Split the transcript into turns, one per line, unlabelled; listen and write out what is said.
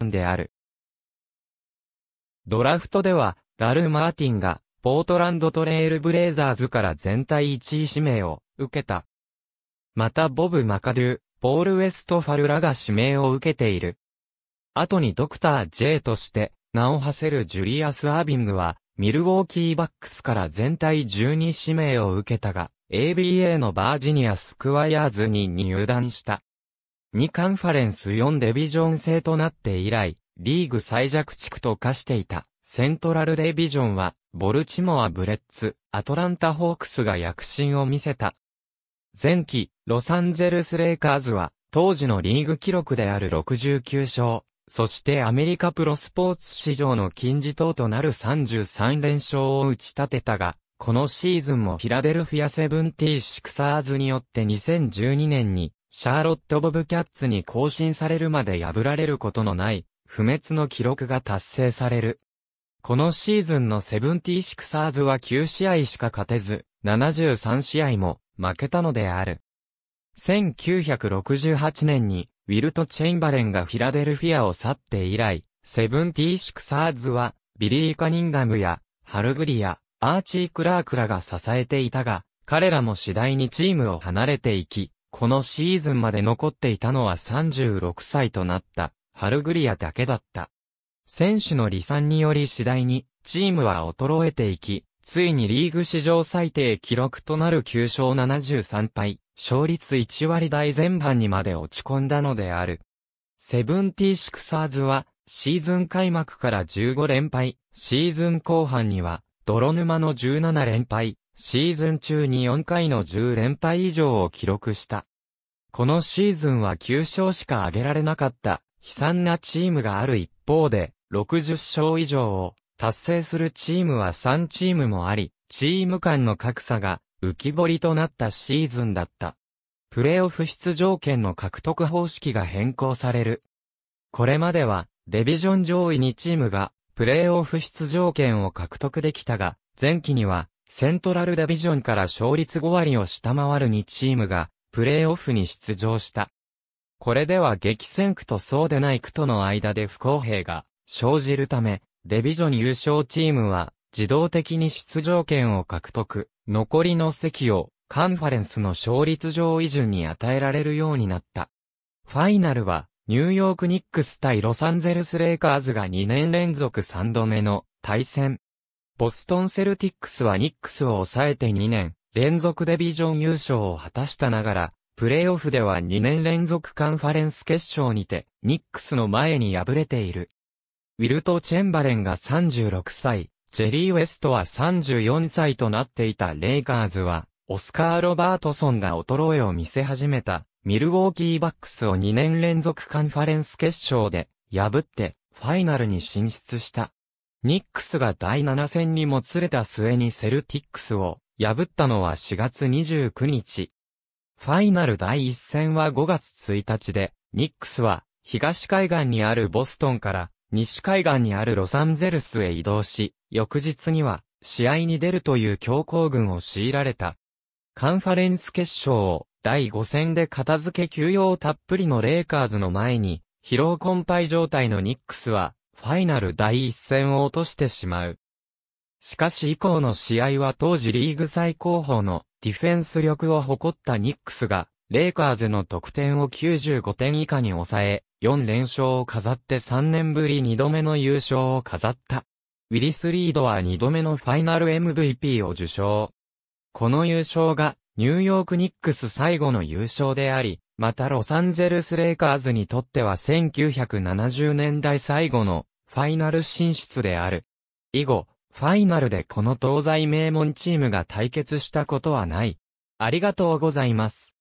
である。ドラフトでは、ラル・マーティンが、ポートランドトレイルブレイザーズから全体1位指名を受けた。またボブ・マカドゥ、ポール・ウェストファルらが指名を受けている。後にドクター・ J として名を馳せるジュリアス・アービングは、ミルウォーキーバックスから全体12指名を受けたが、ABA のバージニア・スクワイヤーズに入団した。2カンファレンス4デビジョン制となって以来、リーグ最弱地区と化していた、セントラルデビジョンは、ボルチモア・ブレッツ、アトランタ・ホークスが躍進を見せた。前期、ロサンゼルス・レイカーズは、当時のリーグ記録である69勝、そしてアメリカプロスポーツ史上の金字塔となる33連勝を打ち立てたが、このシーズンもフィラデルフィア・セブンティー・シクサーズによって2012年にシャーロット・ボブキャッツに更新されるまで破られることのない、不滅の記録が達成される。このシーズンのセブンティシクサーズは9試合しか勝てず、73試合も負けたのである。1968年に、ウィルト・チェインバレンがフィラデルフィアを去って以来、セブンティシクサーズは、ビリー・カニンガムや、ハルグリア、アーチー・クラークらが支えていたが、彼らも次第にチームを離れていき、このシーズンまで残っていたのは36歳となった、ハルグリアだけだった。選手の離散により次第に、チームは衰えていき、ついにリーグ史上最低記録となる9勝73敗、勝率1割台前半にまで落ち込んだのである。セブンティシクサーズは、シーズン開幕から15連敗、シーズン後半には、泥沼の17連敗、シーズン中に4回の10連敗以上を記録した。このシーズンは9勝しか挙げられなかった悲惨なチームがある一方で、60勝以上を達成するチームは3チームもあり、チーム間の格差が浮き彫りとなったシーズンだった。プレーオフ出場権の獲得方式が変更される。これまでは、デビジョン上位2チームが、プレーオフ出場権を獲得できたが、前期には、セントラルダビジョンから勝率5割を下回る2チームが、プレーオフに出場した。これでは激戦区とそうでない区との間で不公平が生じるため、デビジョン優勝チームは自動的に出場権を獲得、残りの席をカンファレンスの勝率上位順に与えられるようになった。ファイナルはニューヨークニックス対ロサンゼルスレイカーズが2年連続3度目の対戦。ボストンセルティックスはニックスを抑えて2年、連続デビジョン優勝を果たしたながら、プレイオフでは2年連続カンファレンス決勝にて、ニックスの前に敗れている。ウィルト・チェンバレンが36歳、ジェリー・ウェストは34歳となっていたレイカーズは、オスカー・ロバートソンが衰えを見せ始めた、ミルウォーキー・バックスを2年連続カンファレンス決勝で、破って、ファイナルに進出した。ニックスが第7戦にもつれた末にセルティックスを破ったのは4月29日。ファイナル第1戦は5月1日で、ニックスは東海岸にあるボストンから西海岸にあるロサンゼルスへ移動し、翌日には試合に出るという強行軍を強いられた。カンファレンス決勝を第5戦で片付け休養たっぷりのレイカーズの前に、疲労困憊状態のニックスは、ファイナル第一戦を落としてしまう。しかし以降の試合は当時リーグ最高峰のディフェンス力を誇ったニックスが、レイカーズの得点を95点以下に抑え、4連勝を飾って3年ぶり2度目の優勝を飾った。ウィリス・リードは2度目のファイナル MVP を受賞。この優勝が、ニューヨークニックス最後の優勝であり、またロサンゼルスレイカーズにとっては1970年代最後のファイナル進出である。以後、ファイナルでこの東西名門チームが対決したことはない。ありがとうございます。